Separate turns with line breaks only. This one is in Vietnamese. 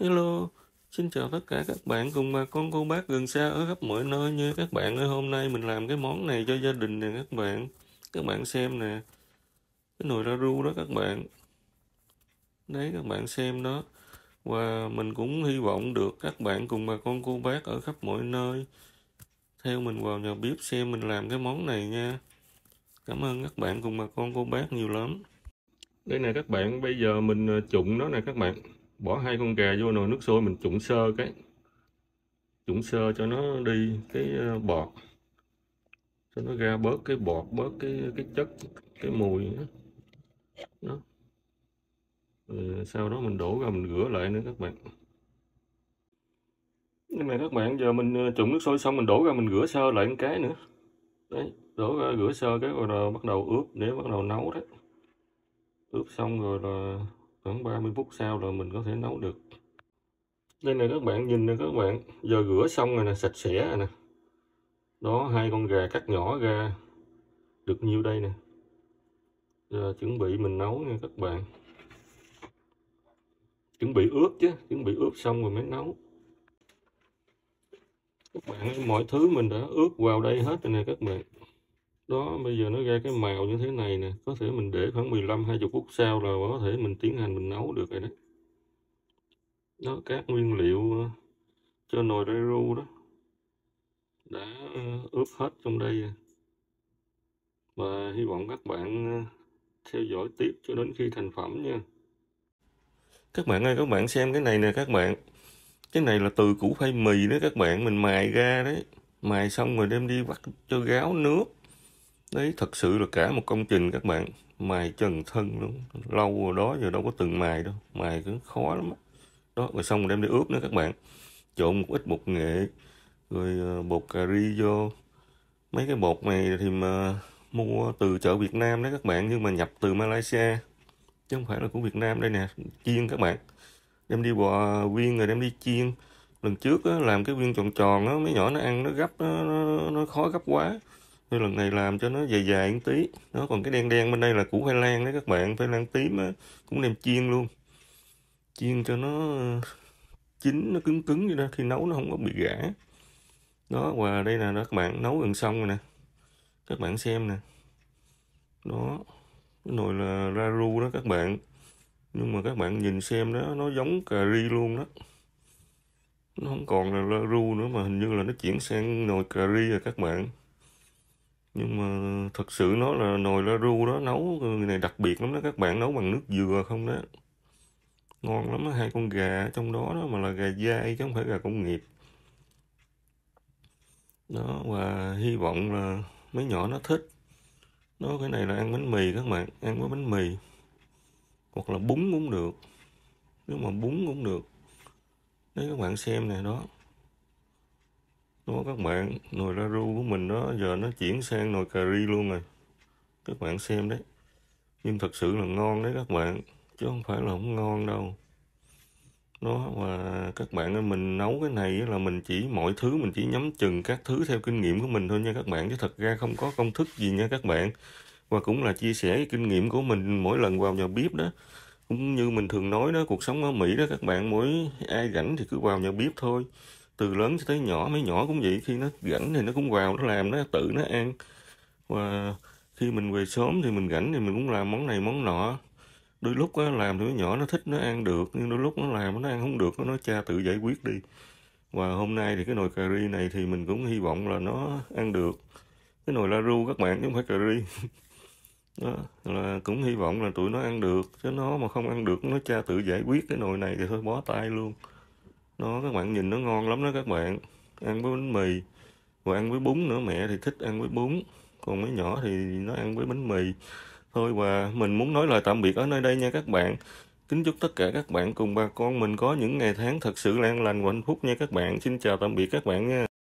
Hello, xin chào tất cả các bạn cùng bà con cô bác gần xa ở khắp mọi nơi nha các bạn ơi. Hôm nay mình làm cái món này cho gia đình nè các bạn. Các bạn xem nè. Cái nồi ra ru đó các bạn. Đấy các bạn xem đó. Và mình cũng hy vọng được các bạn cùng bà con cô bác ở khắp mọi nơi theo mình vào nhà bếp xem mình làm cái món này nha. Cảm ơn các bạn cùng bà con cô bác nhiều lắm. Đây nè các bạn, bây giờ mình ờ, trụng nó nè các bạn bỏ hai con gà vô nồi nước sôi mình trụng sơ cái trụng sơ cho nó đi cái ờ, bọt cho nó ra bớt cái bọt bớt cái cái chất cái mùi đó, đó. sau đó mình đổ ra mình rửa lại nữa các bạn nhưng mà các bạn giờ mình ờ, trụng nước sôi xong mình đổ ra mình rửa sơ lại một cái nữa đấy đổ ra rửa sơ cái rồi, rồi bắt đầu ướp để bắt đầu nấu đấy ướp xong rồi là khoảng 30 phút sau rồi mình có thể nấu được đây này các bạn nhìn nè các bạn giờ rửa xong rồi nè sạch sẽ rồi nè đó hai con gà cắt nhỏ ra được nhiêu đây nè giờ chuẩn bị mình nấu nha các bạn chuẩn bị ướp chứ chuẩn bị ướp xong rồi mới nấu các bạn mọi thứ mình đã ướp vào đây hết rồi nè các bạn đó bây giờ nó ra cái màu như thế này nè có thể mình để khoảng 15 20 phút sau là có thể mình tiến hành mình nấu được rồi đấy. đó các nguyên liệu ờ, cho nồi đay ru đó đã ờ, ướp hết trong đây và hy vọng các bạn ờ, theo dõi tiếp cho đến khi thành phẩm nha các bạn ơi các bạn xem cái này nè các bạn cái này là từ củ khoai mì đó các bạn mình mài ra đấy mài xong rồi đem đi vắt cho gáo nước đấy thật sự là cả một công trình các bạn mài trần thân luôn lâu rồi đó giờ đâu có từng mài đâu mài cứ khó lắm đó rồi xong rồi đem đi ướp nữa các bạn trộn một ít bột nghệ rồi ờ, bột cà ri vô mấy cái bột này thì mà mua từ chợ Việt Nam đấy các bạn nhưng mà nhập từ Malaysia chứ không phải là của Việt Nam đây nè chiên các bạn đem đi bò viên rồi đem đi chiên lần trước á, làm cái viên tròn tròn á, mấy nhỏ nó ăn nó gấp nó, nó, nó khó gấp quá tôi lần này làm cho nó dài dài một tí nó còn cái đen đen bên đây là củ khoai lang đấy các bạn khoai lang tím á, cũng đem chiên luôn chiên cho nó ờ, chín nó cứng cứng vậy đó khi nấu nó không có bị gã đó và đây là các bạn nấu gần xong rồi nè các bạn xem nè đó cái nồi là ra ru đó các bạn nhưng mà các bạn nhìn xem đó nó giống cà ri luôn đó nó không còn là ra ru nữa mà hình như là nó chuyển sang nồi cà ri rồi các bạn nhưng mà thật sự nó là nồi la ru đó nấu cái này đặc biệt lắm đó các bạn nấu bằng nước dừa không đó ngon lắm đó. hai con gà trong đó đó mà là gà dai chứ không phải gà công nghiệp đó và hy vọng là mấy nhỏ nó thích nó cái này là ăn bánh mì các bạn ăn với bánh mì hoặc là bún cũng được nếu mà bún cũng được nếu các bạn xem này đó đó các bạn nồi ra ru của mình đó giờ nó chuyển sang nồi cà ri luôn rồi các bạn xem đấy nhưng thật sự là ngon đấy các bạn chứ không phải là không ngon đâu đó và các bạn ơi mình nấu cái này là mình chỉ mọi thứ mình chỉ nhắm chừng các thứ theo kinh nghiệm của mình thôi nha các bạn chứ thật ra không có công thức gì nha các bạn và cũng là chia sẻ cái kinh nghiệm của mình mỗi lần vào nhà bếp đó cũng như mình thường nói đó cuộc sống ở mỹ đó các bạn mỗi ai rảnh thì cứ vào nhà bếp thôi từ lớn cho tới nhỏ mấy nhỏ cũng vậy khi nó rảnh thì nó cũng vào nó làm nó tự nó ăn và khi mình về sớm thì mình rảnh thì mình cũng làm món này món nọ đôi lúc á, làm thì mấy nhỏ nó thích nó ăn được nhưng đôi lúc nó làm nó ăn không được nó cha tự giải quyết đi và hôm nay thì cái nồi cà ri này thì mình cũng hy vọng là nó ăn được cái nồi la ru các bạn chứ không phải cà ri đó là cũng hy vọng là tụi nó ăn được chứ nó mà không ăn được nó cha tự giải quyết cái nồi này thì thôi bó tay luôn nó các bạn nhìn nó ngon lắm đó các bạn ăn với bánh mì và ăn với bún nữa mẹ thì thích ăn với bún còn mấy nhỏ thì nó ăn với bánh mì thôi và mình muốn nói lời tạm biệt ở nơi đây nha các bạn kính chúc tất cả các bạn cùng bà con mình có những ngày tháng thật sự an lành và hạnh phúc nha các bạn xin chào tạm biệt các bạn nha